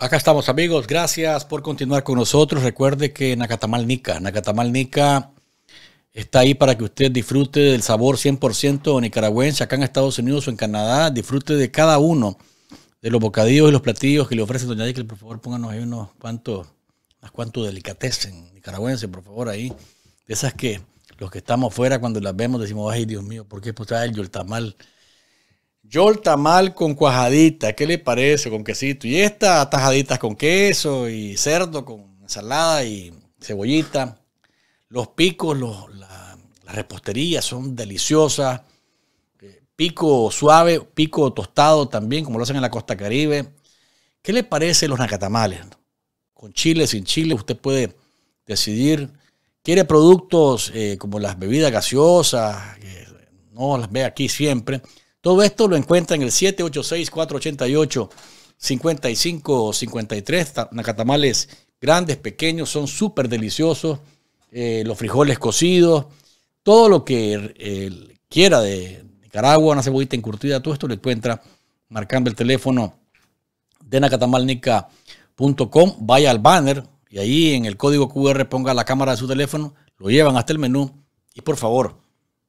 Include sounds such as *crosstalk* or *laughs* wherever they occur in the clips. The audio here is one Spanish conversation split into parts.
Acá estamos amigos, gracias por continuar con nosotros. Recuerde que Nacatamal Nica, Nacatamal Nica está ahí para que usted disfrute del sabor 100% nicaragüense acá en Estados Unidos o en Canadá. Disfrute de cada uno de los bocadillos y los platillos que le ofrece Doña Que Por favor, pónganos ahí unos cuantos, unas cuantos delicatessen nicaragüense, por favor, ahí. De esas que los que estamos fuera cuando las vemos decimos, ay Dios mío, ¿por qué pues, el tamal? Yo el tamal con cuajadita, ¿qué le parece? Con quesito. Y esta tajaditas con queso y cerdo con ensalada y cebollita. Los picos, las reposterías son deliciosas. Eh, pico suave, pico tostado también, como lo hacen en la costa caribe. ¿Qué le parece los nacatamales? Con chile, sin chile, usted puede decidir. ¿Quiere productos eh, como las bebidas gaseosas? Eh, no las ve aquí siempre todo esto lo encuentra en el 786-488-5553. Nacatamales grandes, pequeños, son súper deliciosos. Eh, los frijoles cocidos, todo lo que quiera de Nicaragua, una cebollita encurtida, todo esto lo encuentra marcando el teléfono de nacatamalnica.com. Vaya al banner y ahí en el código QR ponga la cámara de su teléfono, lo llevan hasta el menú y por favor,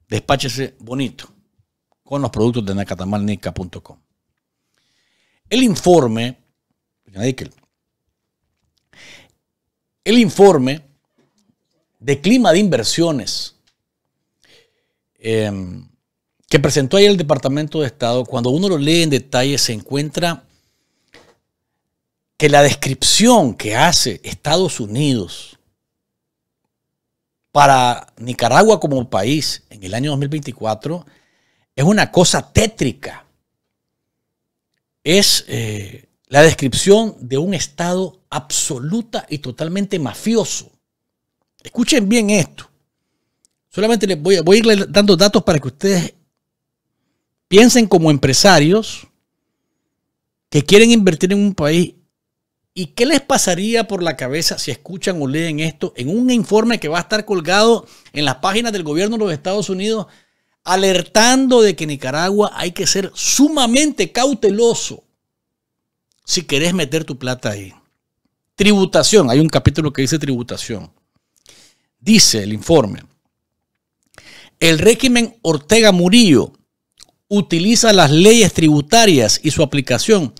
despáchese bonito con los productos de nacatamalnica.com. El informe, el informe de clima de inversiones em, que presentó ayer el Departamento de Estado, cuando uno lo lee en detalle se encuentra que la descripción que hace Estados Unidos para Nicaragua como país en el año 2024 es una cosa tétrica. Es eh, la descripción de un Estado absoluta y totalmente mafioso. Escuchen bien esto. Solamente les voy, voy a ir dando datos para que ustedes piensen como empresarios que quieren invertir en un país ¿Y qué les pasaría por la cabeza si escuchan o leen esto en un informe que va a estar colgado en las páginas del gobierno de los Estados Unidos alertando de que Nicaragua hay que ser sumamente cauteloso si querés meter tu plata ahí. Tributación, hay un capítulo que dice tributación. Dice el informe, el régimen Ortega Murillo utiliza las leyes tributarias y su aplicación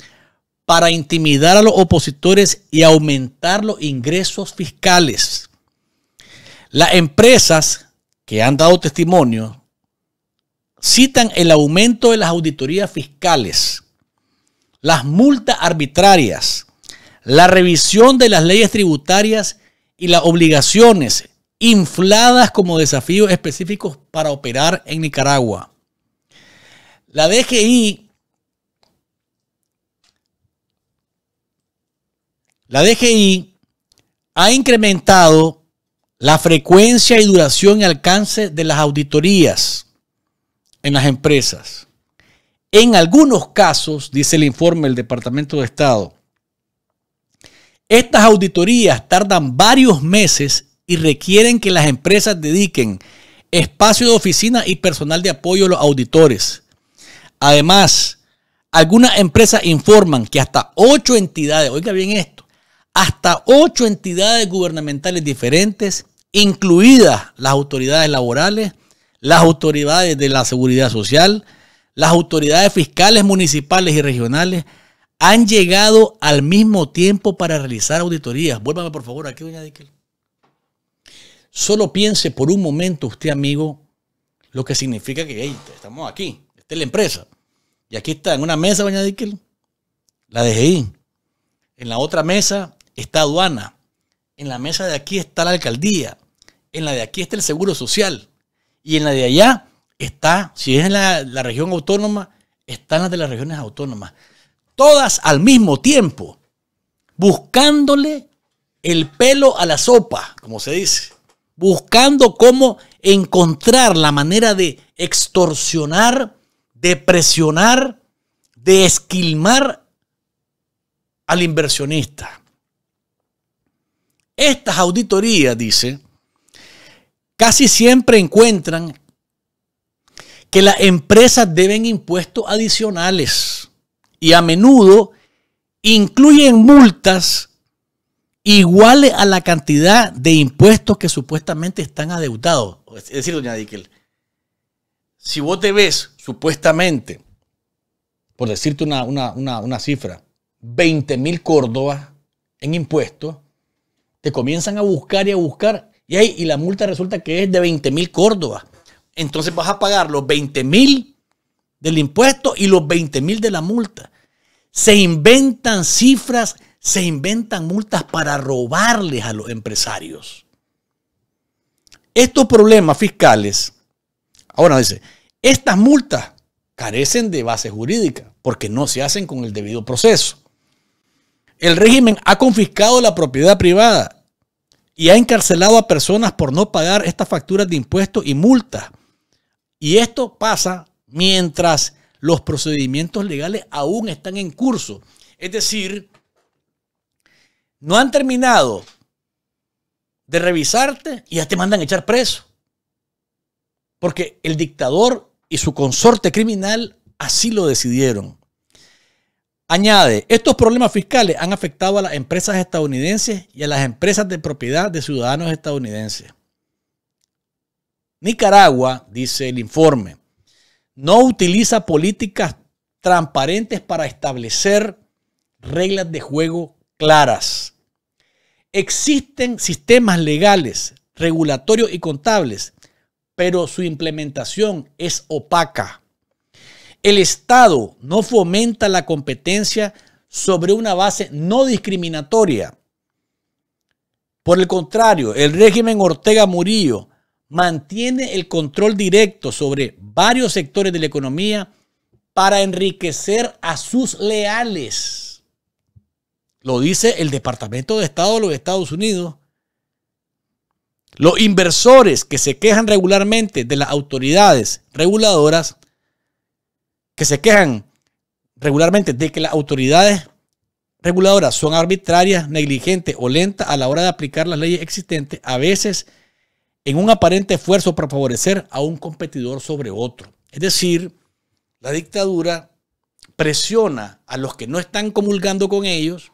para intimidar a los opositores y aumentar los ingresos fiscales. Las empresas que han dado testimonio citan el aumento de las auditorías fiscales, las multas arbitrarias, la revisión de las leyes tributarias y las obligaciones infladas como desafíos específicos para operar en Nicaragua. La DGI, la DGI ha incrementado la frecuencia y duración y alcance de las auditorías en las empresas. En algunos casos, dice el informe del Departamento de Estado, estas auditorías tardan varios meses y requieren que las empresas dediquen espacio de oficina y personal de apoyo a los auditores. Además, algunas empresas informan que hasta ocho entidades, oiga bien esto, hasta ocho entidades gubernamentales diferentes, incluidas las autoridades laborales, las autoridades de la seguridad social, las autoridades fiscales municipales y regionales han llegado al mismo tiempo para realizar auditorías. Vuélvame por favor aquí, doña Díquel. Solo piense por un momento usted, amigo, lo que significa que estamos aquí, esta es la empresa. Y aquí está en una mesa, doña Díquel, la DGI. En la otra mesa está aduana. En la mesa de aquí está la alcaldía. En la de aquí está el seguro social. Y en la de allá está, si es en la, región autónoma, están las de las regiones autónomas. Todas al mismo tiempo, buscándole el pelo a la sopa, como se dice, buscando cómo encontrar la manera de extorsionar, de presionar, de esquilmar al inversionista. Estas auditorías, dice, casi siempre encuentran que las empresas deben impuestos adicionales y a menudo incluyen multas iguales a la cantidad de impuestos que supuestamente están adeudados. Es decir, doña Dickel, si vos te ves supuestamente, por decirte una, una cifra, 20.000 mil córdobas en impuestos, te comienzan a buscar y a buscar y, ahí, y la multa resulta que es de 20 mil córdobas. Entonces vas a pagar los 20 mil del impuesto y los 20 mil de la multa. Se inventan cifras, se inventan multas para robarles a los empresarios. Estos problemas fiscales, ahora dice, estas multas carecen de base jurídica porque no se hacen con el debido proceso. El régimen ha confiscado la propiedad privada y ha encarcelado a personas por no pagar estas facturas de impuestos y multas. Y esto pasa mientras los procedimientos legales aún están en curso. Es decir, no han terminado de revisarte y ya te mandan a echar preso. Porque el dictador y su consorte criminal así lo decidieron. Añade, estos problemas fiscales han afectado a las empresas estadounidenses y a las empresas de propiedad de ciudadanos estadounidenses. Nicaragua, dice el informe, no utiliza políticas transparentes para establecer reglas de juego claras. Existen sistemas legales, regulatorios y contables, pero su implementación es opaca. El Estado no fomenta la competencia sobre una base no discriminatoria. Por el contrario, el régimen Ortega Murillo mantiene el control directo sobre varios sectores de la economía para enriquecer a sus leales. Lo dice el Departamento de Estado de los Estados Unidos. Los inversores que se quejan regularmente de las autoridades reguladoras que se quejan regularmente de que las autoridades reguladoras son arbitrarias, negligentes o lentas a la hora de aplicar las leyes existentes, a veces en un aparente esfuerzo para favorecer a un competidor sobre otro. Es decir, la dictadura presiona a los que no están comulgando con ellos,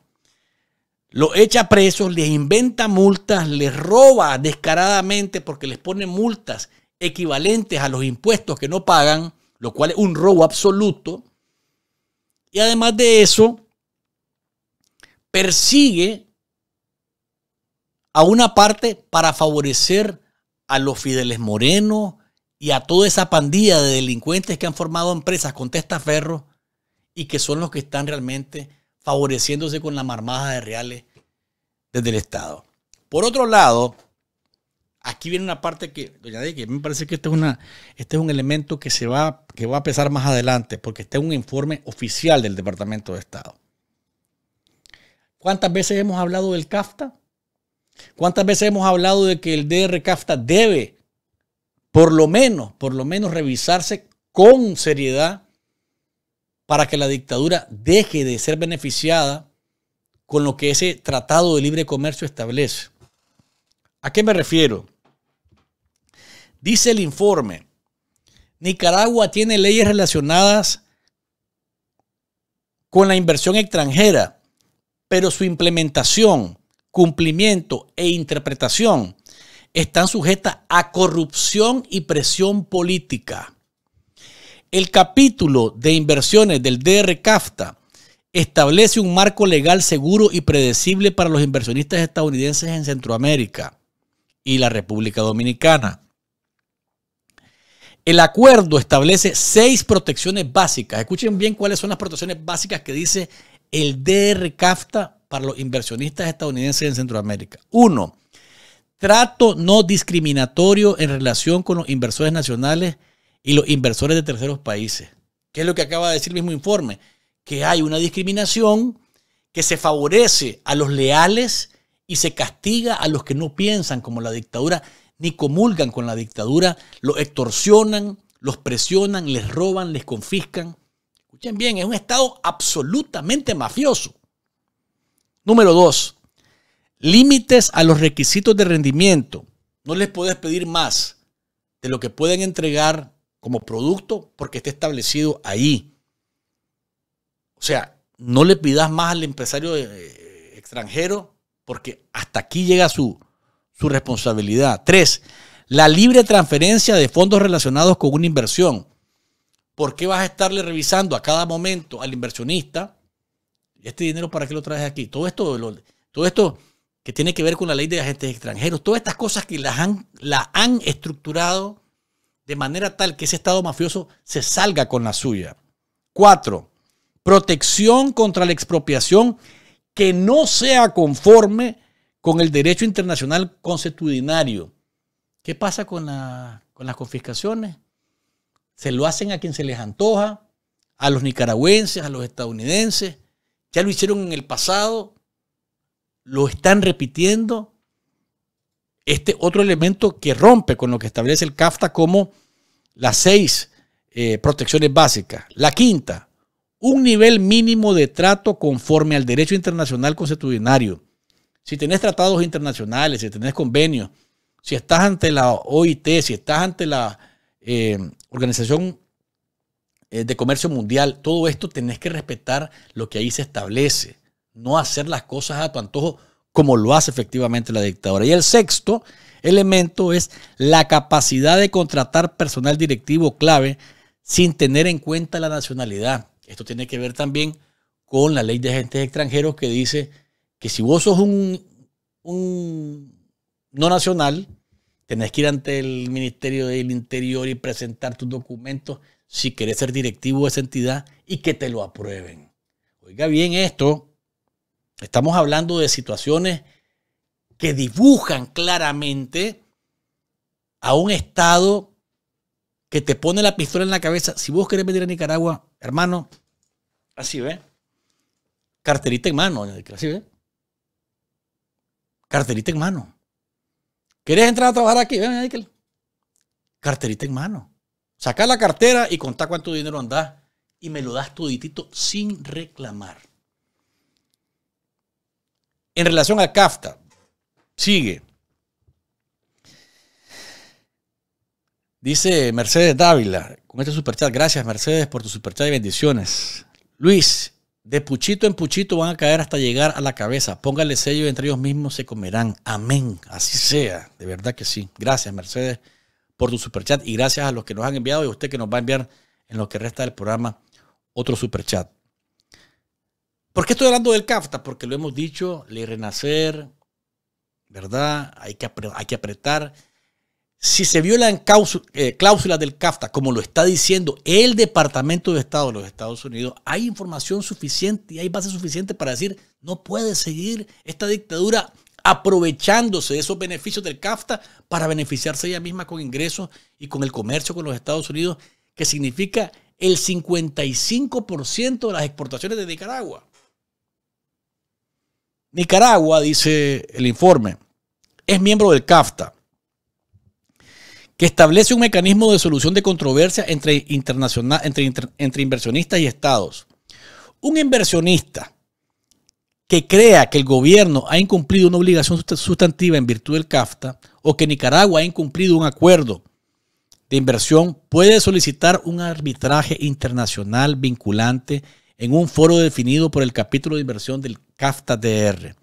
los echa presos, les inventa multas, les roba descaradamente porque les pone multas equivalentes a los impuestos que no pagan lo cual es un robo absoluto. Y además de eso, persigue a una parte para favorecer a los Fideles Morenos y a toda esa pandilla de delincuentes que han formado empresas con testaferro y que son los que están realmente favoreciéndose con la marmada de reales desde el Estado. Por otro lado, aquí viene una parte que, doña que me parece que es, una, este es un elemento que se va que va a pesar más adelante, porque está un informe oficial del Departamento de Estado. ¿Cuántas veces hemos hablado del CAFTA? ¿Cuántas veces hemos hablado de que el DR CAFTA debe, por lo menos, por lo menos revisarse con seriedad para que la dictadura deje de ser beneficiada con lo que ese tratado de libre comercio establece? ¿A qué me refiero? Dice el informe Nicaragua tiene leyes relacionadas con la inversión extranjera, pero su implementación, cumplimiento e interpretación están sujetas a corrupción y presión política. El capítulo de inversiones del DRCAFTA establece un marco legal seguro y predecible para los inversionistas estadounidenses en Centroamérica y la República Dominicana el acuerdo establece seis protecciones básicas. Escuchen bien cuáles son las protecciones básicas que dice el CAFTA para los inversionistas estadounidenses en Centroamérica. Uno, trato no discriminatorio en relación con los inversores nacionales y los inversores de terceros países. ¿Qué es lo que acaba de decir el mismo informe? Que hay una discriminación que se favorece a los leales y se castiga a los que no piensan como la dictadura ni comulgan con la dictadura, los extorsionan, los presionan, les roban, les confiscan. Escuchen bien, es un Estado absolutamente mafioso. Número dos, límites a los requisitos de rendimiento. No les puedes pedir más de lo que pueden entregar como producto porque está establecido ahí. O sea, no le pidas más al empresario eh, extranjero porque hasta aquí llega su, su responsabilidad. Tres, la libre transferencia de fondos relacionados con una inversión. ¿Por qué vas a estarle revisando a cada momento al inversionista? ¿Este dinero para qué lo traes aquí? Todo esto, todo esto que tiene que ver con la ley de agentes extranjeros, todas estas cosas que las han, las han estructurado de manera tal que ese Estado mafioso se salga con la suya. Cuatro, protección contra la expropiación que no sea conforme con el derecho internacional consuetudinario. ¿Qué pasa con, las confiscaciones? Se lo hacen a quien se les antoja, a los nicaragüenses, a los estadounidenses. Ya lo hicieron en el pasado, lo están repitiendo. Este otro elemento que rompe con lo que establece el CAFTA como las seis eh, protecciones básicas. La quinta, un nivel mínimo de trato conforme al derecho internacional consuetudinario. Si tenés tratados internacionales, si tenés convenios, si estás ante la OIT, si estás ante la eh, Organización eh, de Comercio Mundial, todo esto tenés que respetar lo que ahí se establece, no hacer las cosas a tu antojo como lo hace efectivamente la dictadura. Y el sexto elemento es la capacidad de contratar personal directivo clave sin tener en cuenta la nacionalidad. Esto tiene que ver también con la ley de agentes extranjeros que dice que si vos sos un, no nacional, tenés que ir ante el Ministerio del Interior y presentar tus documentos si querés ser directivo de esa entidad y que te lo aprueben. Oiga bien esto, estamos hablando de situaciones que dibujan claramente a un Estado que te pone la pistola en la cabeza. Si vos querés venir a Nicaragua, hermano, así ve, carterita en mano, así ve. Carterita en mano. ¿Querés entrar a trabajar aquí? Carterita en mano. Sacá la cartera y contá cuánto dinero andás y me lo das toditito sin reclamar. En relación a CAFTA, sigue. Dice Mercedes Dávila, con este superchat, gracias Mercedes por tu superchat y bendiciones. Luis, de puchito en puchito van a caer hasta llegar a la cabeza. Póngale sello y entre ellos mismos se comerán. Amén. Así sea. De verdad que sí. Gracias, Mercedes, por tu superchat. Y gracias a los que nos han enviado y a usted que nos va a enviar en lo que resta del programa otro superchat. ¿Por qué estoy hablando del CAFTA? Porque lo hemos dicho, le renacer, ¿verdad? Hay que, hay que apretar si se violan eh, cláusulas del CAFTA, como lo está diciendo el Departamento de Estado de los Estados Unidos, hay información suficiente y hay base suficiente para decir, no puede seguir esta dictadura aprovechándose de esos beneficios del CAFTA para beneficiarse ella misma con ingresos y con el comercio con los Estados Unidos, que significa el 55% de las exportaciones de Nicaragua. Nicaragua, dice el informe, es miembro del CAFTA que establece un mecanismo de solución de controversia entre, internacional, entre, entre inversionistas y estados. Un inversionista que crea que el gobierno ha incumplido una obligación sustantiva en virtud del CAFTA o que Nicaragua ha incumplido un acuerdo de inversión puede solicitar un arbitraje internacional vinculante en un foro definido por el capítulo de inversión del CAFTA-DR.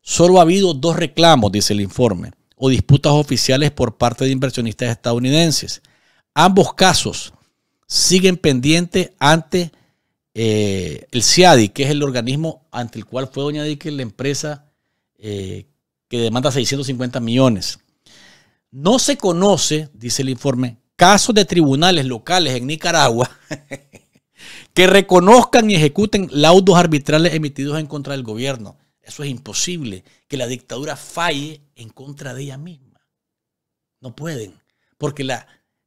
Solo ha habido dos reclamos, dice el informe o disputas oficiales por parte de inversionistas estadounidenses. Ambos casos siguen pendientes ante eh, el CIADI, que es el organismo ante el cual fue Doña que la empresa eh, que demanda 650 millones. No se conoce, dice el informe, casos de tribunales locales en Nicaragua *laughs* que reconozcan y ejecuten laudos arbitrales emitidos en contra del gobierno. Eso es imposible, que la dictadura falle en contra de ella misma. No pueden, porque la,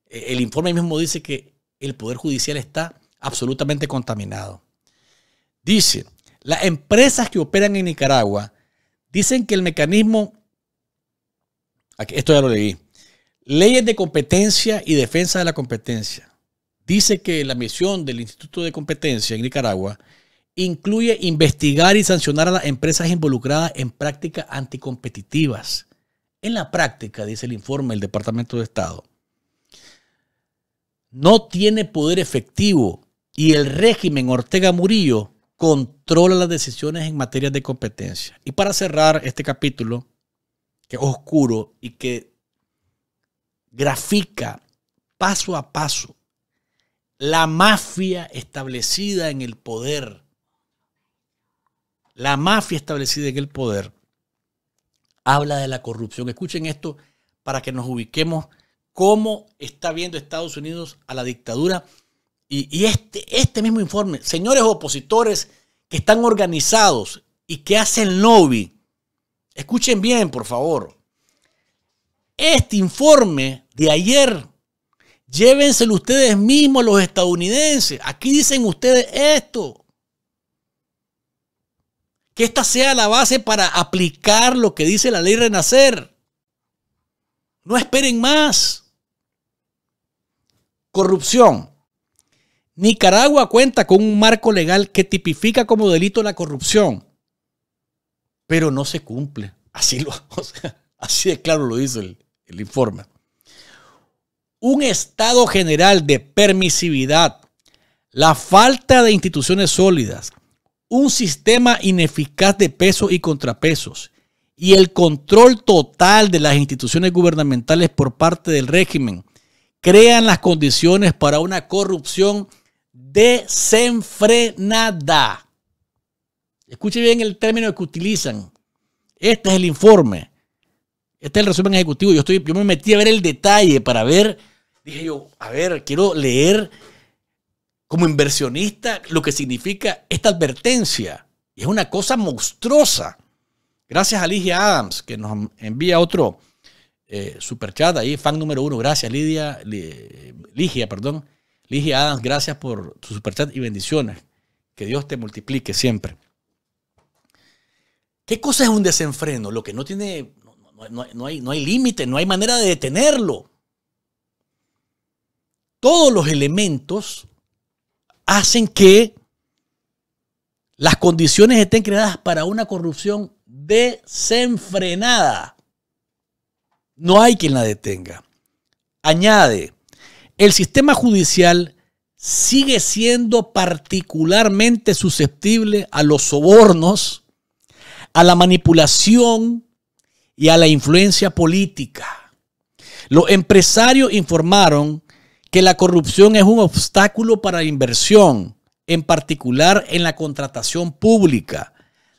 eh, el informe mismo dice que el Poder Judicial está absolutamente contaminado. Dice, las empresas que operan en Nicaragua dicen que el mecanismo, esto ya lo leí, leyes de competencia y defensa de la competencia. Dice que la misión del Instituto de Competencia en Nicaragua incluye investigar y sancionar a las empresas involucradas en prácticas anticompetitivas. En la práctica, dice el informe del Departamento de Estado, no tiene poder efectivo y el régimen Ortega Murillo controla las decisiones en materia de competencia. Y para cerrar este capítulo, que es oscuro y que grafica paso a paso la mafia establecida en el poder la mafia establecida en el poder habla de la corrupción. Escuchen esto para que nos ubiquemos cómo está viendo Estados Unidos a la dictadura. Y, este, este mismo informe, señores opositores que están organizados y que hacen lobby, escuchen bien, por favor. Este informe de ayer, llévenselo ustedes mismos los estadounidenses. Aquí dicen ustedes esto que esta sea la base para aplicar lo que dice la ley Renacer. No esperen más. Corrupción. Nicaragua cuenta con un marco legal que tipifica como delito la corrupción, pero no se cumple. Así, lo, *laughs* así de claro lo dice el, el informe. Un estado general de permisividad, la falta de instituciones sólidas, un sistema ineficaz de pesos y contrapesos y el control total de las instituciones gubernamentales por parte del régimen crean las condiciones para una corrupción desenfrenada. Escuche bien el término que utilizan. Este es el informe. Este es el resumen ejecutivo. Yo, estoy, yo me metí a ver el detalle para ver. Dije yo, a ver, quiero leer como inversionista lo que significa esta advertencia. Y es una cosa monstruosa. Gracias a Ligia Adams, que nos envía otro eh, superchat ahí, fan número uno. Gracias, Lidia, Ligia, perdón. Ligia Adams, gracias por tu superchat y bendiciones. Que Dios te multiplique siempre. ¿Qué cosa es un desenfreno? Lo que no tiene, hay, no hay límite, no hay manera de detenerlo. Todos los elementos hacen que las condiciones estén creadas para una corrupción desenfrenada. No hay quien la detenga. Añade, el sistema judicial sigue siendo particularmente susceptible a los sobornos, a la manipulación y a la influencia política. Los empresarios informaron que la corrupción es un obstáculo para la inversión, en particular en la contratación pública,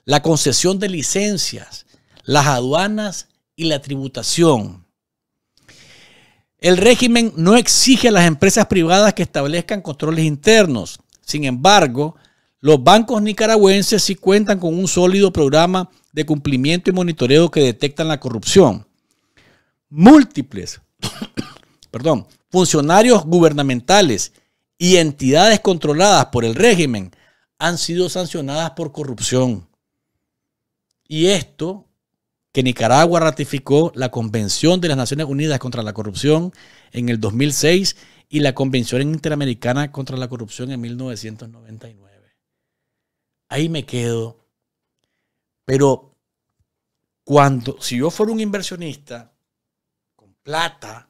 la concesión de licencias, las aduanas y la tributación. El régimen no exige a las empresas privadas que establezcan controles internos. Sin embargo, los bancos nicaragüenses sí cuentan con un sólido programa de cumplimiento y monitoreo que detectan la corrupción. Múltiples, *coughs* perdón, funcionarios gubernamentales y entidades controladas por el régimen han sido sancionadas por corrupción. Y esto, que Nicaragua ratificó la Convención de las Naciones Unidas contra la Corrupción en el 2006 y la Convención Interamericana contra la Corrupción en 1999. Ahí me quedo. Pero cuando, si yo fuera un inversionista con plata,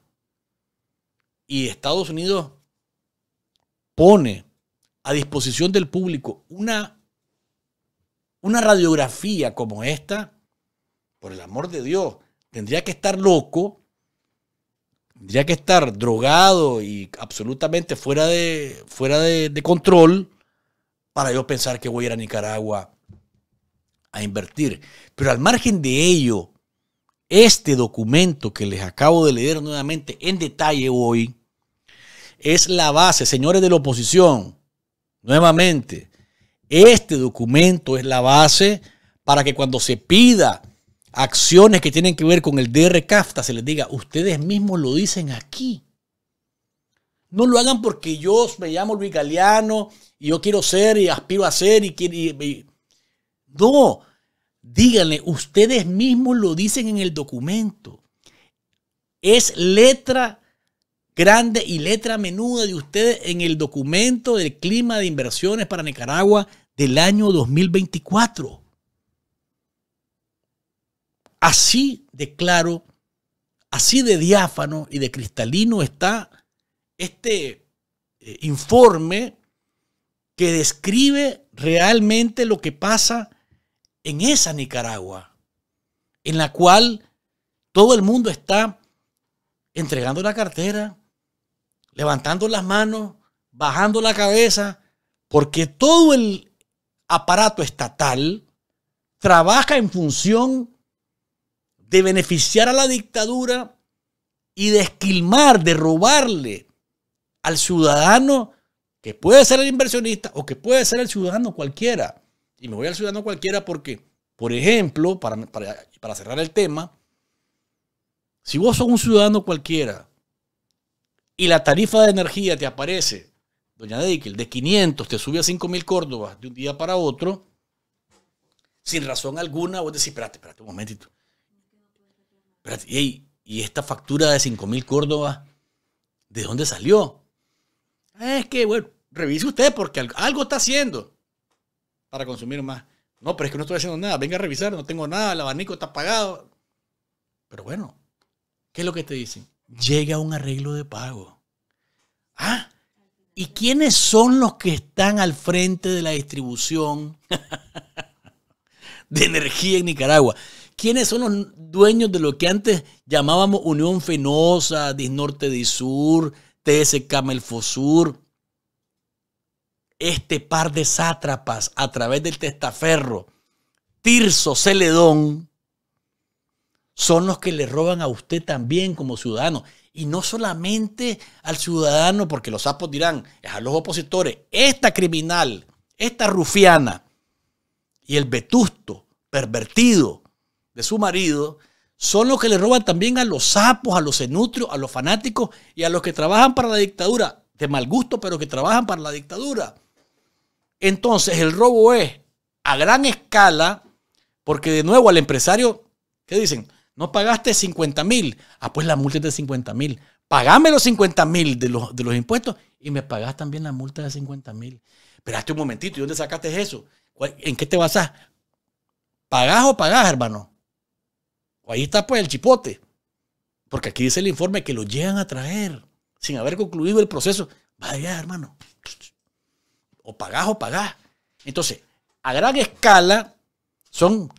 y Estados Unidos pone a disposición del público una, una radiografía como esta, por el amor de Dios, tendría que estar loco, tendría que estar drogado y absolutamente fuera de, fuera de, de control para yo pensar que voy a ir a Nicaragua a invertir. Pero al margen de ello, este documento que les acabo de leer nuevamente en detalle hoy, es la base, señores de la oposición, nuevamente, este documento es la base para que cuando se pida acciones que tienen que ver con el DR CAFTA, se les diga, ustedes mismos lo dicen aquí. No lo hagan porque yo me llamo Luis Galeano y yo quiero ser y aspiro a ser y, No, díganle, ustedes mismos lo dicen en el documento. Es letra grande y letra menuda de ustedes en el documento del clima de inversiones para Nicaragua del año 2024. Así de claro, así de diáfano y de cristalino está este eh, informe que describe realmente lo que pasa en esa Nicaragua, en la cual todo el mundo está entregando la cartera, levantando las manos, bajando la cabeza, porque todo el aparato estatal trabaja en función de beneficiar a la dictadura y de esquilmar, de robarle al ciudadano que puede ser el inversionista o que puede ser el ciudadano cualquiera. Y me voy al ciudadano cualquiera porque, por ejemplo, para, para, cerrar el tema, si vos sos un ciudadano cualquiera y la tarifa de energía te aparece, doña Deikel, de 500, te sube a 5.000 Córdobas de un día para otro, sin razón alguna, vos decís, espérate, espérate un momentito. Espérate, y esta factura de 5.000 Córdobas, ¿de dónde salió? Es que, bueno, revise usted porque algo, algo está haciendo para consumir más. No, pero es que no estoy haciendo nada. Venga a revisar, no tengo nada, el abanico está apagado. Pero bueno, ¿qué es lo que te dicen? llega un arreglo de pago. Ah, ¿y quiénes son los que están al frente de la distribución *laughs* de energía en Nicaragua? ¿Quiénes son los dueños de lo que antes llamábamos Unión Fenosa, Disnorte Disur, TSK Melfosur? Este par de sátrapas a través del testaferro, Tirso Celedón, son los que le roban a usted también como ciudadano. Y no solamente al ciudadano, porque los sapos dirán, es a los opositores, esta criminal, esta rufiana y el vetusto, pervertido de su marido, son los que le roban también a los sapos, a los senutrios, a los fanáticos y a los que trabajan para la dictadura, de mal gusto, pero que trabajan para la dictadura. Entonces el robo es a gran escala, porque de nuevo al empresario, ¿qué dicen? No pagaste 50 mil. Ah, pues la multa es de 50 mil. Pagame los 50 mil de los, de los impuestos y me pagás también la multa de 50 mil. Esperaste un momentito, ¿y dónde sacaste eso? ¿En qué te basas ¿Pagás o pagás, hermano? ahí está pues el chipote. Porque aquí dice el informe que lo llegan a traer sin haber concluido el proceso. Vaya, hermano. O pagás o pagás. Entonces, a gran escala son,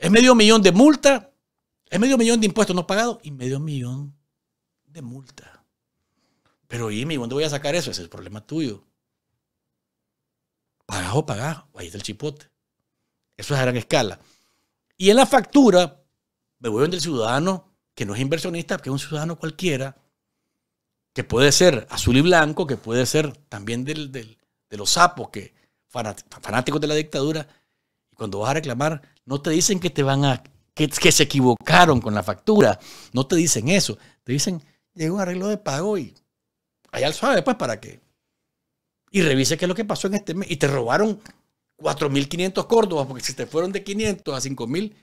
es medio millón de multa es medio millón de impuestos no pagados y medio millón de multa. Pero dime, ¿dónde voy a sacar eso? Ese es el problema tuyo. Pagado, o ahí está el chipote. Eso es a gran escala. Y en la factura, me voy del el ciudadano, que no es inversionista, que es un ciudadano cualquiera, que puede ser azul y blanco, que puede ser también del, de los sapos, que fanáticos de la dictadura, y cuando vas a reclamar, no te dicen que te van a que, se equivocaron con la factura. No te dicen eso. Te dicen, llega un arreglo de pago y allá al suave, pues, ¿para qué? Y revise qué es lo que pasó en este mes. Y te robaron 4.500 córdobas, porque si te fueron de 500 a 5.000,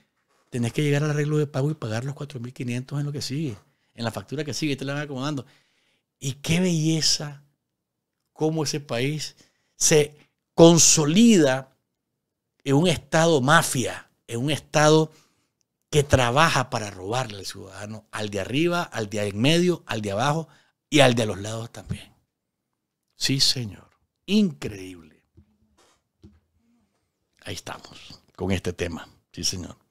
tenés que llegar al arreglo de pago y pagar los 4.500 en lo que sigue, en la factura que sigue, Y te la van acomodando. Y qué belleza cómo ese país se consolida en un estado mafia, en un estado que trabaja para robarle al ciudadano, al de arriba, al de en medio, al de abajo y al de los lados también. Sí, señor. Increíble. Ahí estamos con este tema. Sí, señor.